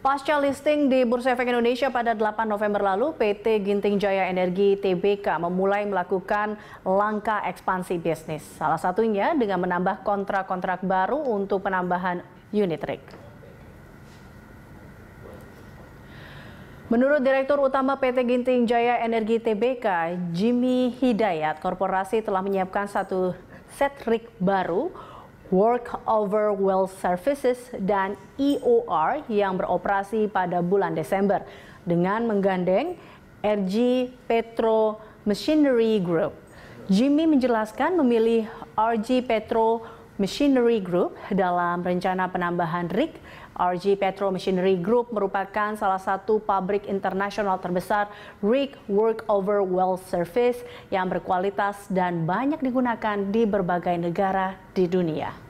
Pasca listing di Bursa Efek Indonesia pada 8 November lalu, PT Ginting Jaya Energi TBK memulai melakukan langkah ekspansi bisnis. Salah satunya dengan menambah kontrak-kontrak baru untuk penambahan unit rig. Menurut Direktur Utama PT Ginting Jaya Energi TBK, Jimmy Hidayat, korporasi telah menyiapkan satu set rig baru Work Over Well Services dan EOR yang beroperasi pada bulan Desember dengan menggandeng RG Petro Machinery Group. Jimmy menjelaskan memilih RG Petro Machinery Group dalam rencana penambahan RIG. RG Petro Machinery Group merupakan salah satu pabrik internasional terbesar RIG Workover Well Service yang berkualitas dan banyak digunakan di berbagai negara di dunia.